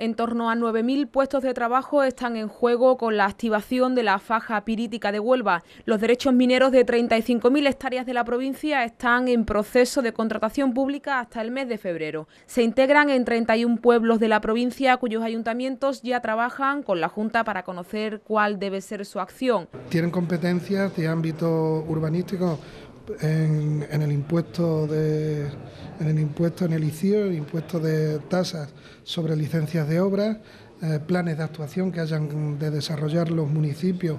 En torno a 9.000 puestos de trabajo están en juego con la activación de la faja pirítica de Huelva. Los derechos mineros de 35.000 hectáreas de la provincia están en proceso de contratación pública hasta el mes de febrero. Se integran en 31 pueblos de la provincia cuyos ayuntamientos ya trabajan con la Junta para conocer cuál debe ser su acción. Tienen competencias de ámbito urbanístico en, el impuesto de en el impuesto en el ICIO, impuesto de tasas sobre licencias de obra... Eh, planes de actuación que hayan de desarrollar los municipios,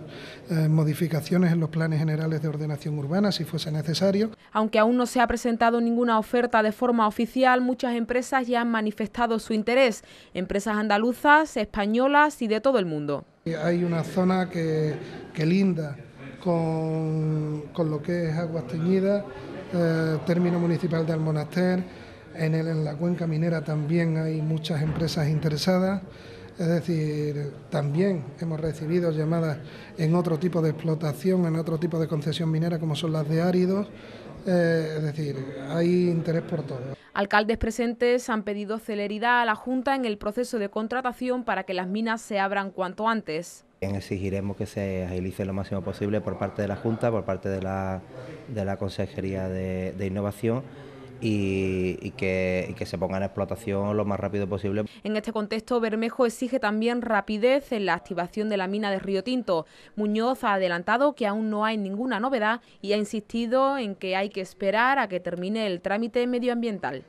eh, modificaciones en los planes generales de ordenación urbana si fuese necesario. Aunque aún no se ha presentado ninguna oferta de forma oficial, muchas empresas ya han manifestado su interés, empresas andaluzas, españolas y de todo el mundo. Hay una zona que, que linda con, lo que es Aguas Teñidas, eh, término municipal del Almonaster, en, el, en la cuenca minera también hay muchas empresas interesadas. Es decir, también hemos recibido llamadas en otro tipo de explotación, en otro tipo de concesión minera, como son las de áridos. Eh, es decir, hay interés por todo. Alcaldes presentes han pedido celeridad a la Junta en el proceso de contratación para que las minas se abran cuanto antes. Exigiremos que se agilice lo máximo posible por parte de la Junta, por parte de la, de la Consejería de, Innovación y, que, y, que, se ponga en explotación lo más rápido posible. En este contexto, Bermejo exige también rapidez en la activación de la mina de Río Tinto. Muñoz ha adelantado que aún no hay ninguna novedad y ha insistido en que hay que esperar a que termine el trámite medioambiental.